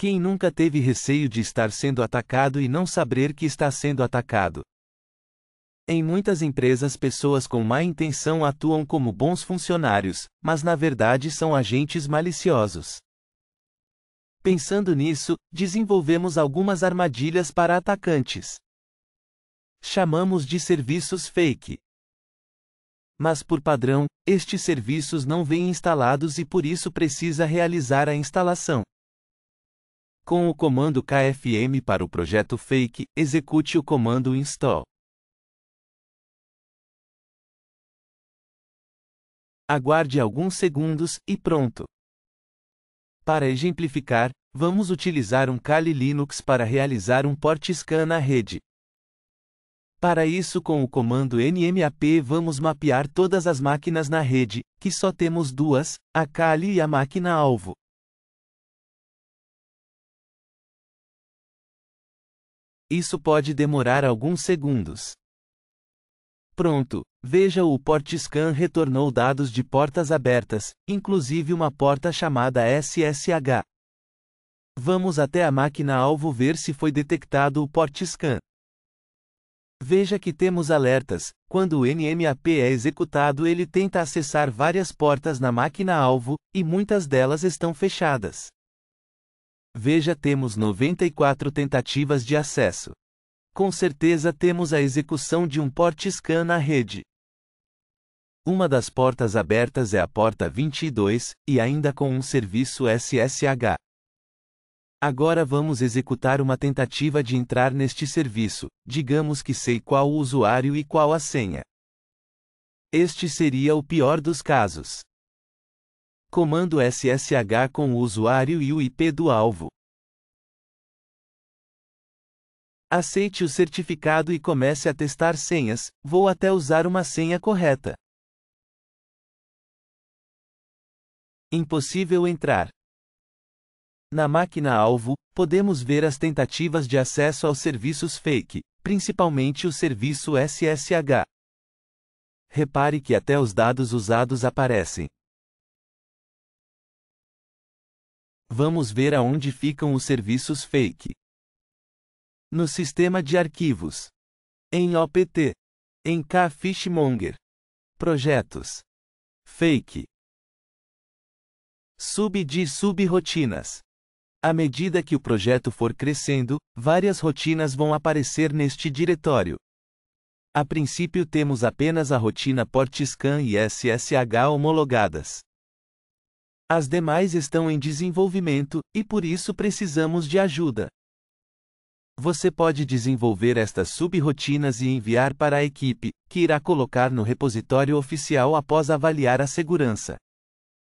Quem nunca teve receio de estar sendo atacado e não saber que está sendo atacado? Em muitas empresas, pessoas com má intenção atuam como bons funcionários, mas na verdade são agentes maliciosos. Pensando nisso, desenvolvemos algumas armadilhas para atacantes. Chamamos de serviços fake. Mas por padrão, estes serviços não vêm instalados e por isso precisa realizar a instalação. Com o comando KFM para o projeto Fake, execute o comando install. Aguarde alguns segundos e pronto. Para exemplificar, vamos utilizar um Kali Linux para realizar um port scan na rede. Para isso, com o comando nmap vamos mapear todas as máquinas na rede, que só temos duas, a Kali e a máquina alvo. Isso pode demorar alguns segundos. Pronto, veja o PortScan retornou dados de portas abertas, inclusive uma porta chamada SSH. Vamos até a máquina alvo ver se foi detectado o PortScan. Veja que temos alertas, quando o NMAP é executado ele tenta acessar várias portas na máquina alvo, e muitas delas estão fechadas. Veja, temos 94 tentativas de acesso. Com certeza temos a execução de um port scan na rede. Uma das portas abertas é a porta 22, e ainda com um serviço SSH. Agora vamos executar uma tentativa de entrar neste serviço. Digamos que sei qual o usuário e qual a senha. Este seria o pior dos casos comando SSH com o usuário e o IP do alvo. Aceite o certificado e comece a testar senhas, vou até usar uma senha correta. Impossível entrar. Na máquina alvo, podemos ver as tentativas de acesso aos serviços fake, principalmente o serviço SSH. Repare que até os dados usados aparecem. Vamos ver aonde ficam os serviços fake. No sistema de arquivos. Em OPT. Em K-Fishmonger. Projetos. Fake. Sub de subrotinas. À medida que o projeto for crescendo, várias rotinas vão aparecer neste diretório. A princípio temos apenas a rotina PortScan e SSH homologadas. As demais estão em desenvolvimento, e por isso precisamos de ajuda. Você pode desenvolver estas subrotinas e enviar para a equipe, que irá colocar no repositório oficial após avaliar a segurança.